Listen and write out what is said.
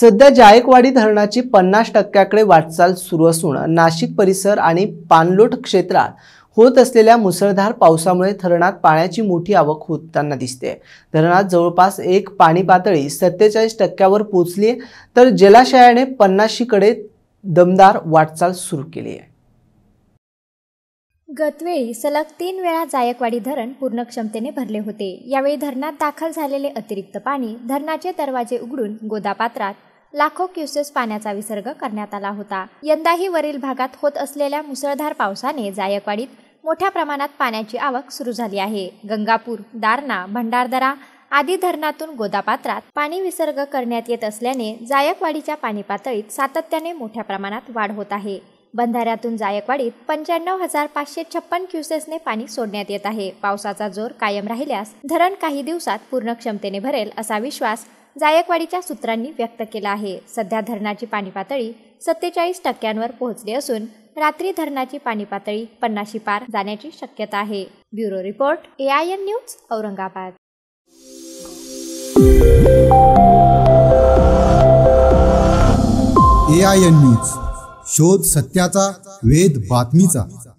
सध्या जायकवाडी धरणाची पन्नास टक्क्याकडे वाटचाल सुरू असून नाशिक परिसर आणि पाणलोट क्षेत्रात होत असलेल्या मुसळधार पावसामुळे धरणात पाण्याची मोठी आवक होताना दिसते धरणात जवळपास एक पाणी पातळी सत्तेचाळीस टक्क्यावर पोचली तर जलाशयाने पन्नाशीकडे दमदार वाटचाल सुरू केली आहे गतवेळी सलग तीन वेळा जायकवाडी धरण पूर्ण क्षमतेने भरले होते यावेळी धरणात दाखल झालेले अतिरिक्त पाणी धरणाचे दरवाजे उघडून गोदापात्रात लाखो क्युसेस पाण्याचा विसर्ग करण्यात आला होता यंदाही वरील भागात होत असलेल्या मुसळधार पावसाने जायकवाडीत मोठ्या प्रमाणात पाण्याची आवक सुरू झाली आहे गंगापूर दारणा भंडारदरा आदी धरणातून गोदापात्रात पाणी विसर्ग करण्यात येत असल्याने जायकवाडीच्या पाणी पातळीत सातत्याने मोठ्या प्रमाणात वाढ होत आहे बंधाऱ्यातून जायकवाडीत पंच्याण्णव हजार पाचशे छप्पन क्युसेसने पाणी सोडण्यात येत आहे पावसाचा जोर कायम राहिल्यास धरण काही दिवसात पूर्ण क्षमतेने भरेल असा विश्वास जायकवाडीच्या सूत्रांनी व्यक्त केला आहे सध्या धरणाची पाणी पातळी सत्तेचाळीस टक्क्यांवर पोहोचली असून रात्री धरणाची पाणी पातळी पन्नाशी पार जाण्याची शक्यता आहे bureau report N news Aurangabad N news शोध सत्याचा वेद बातमीचा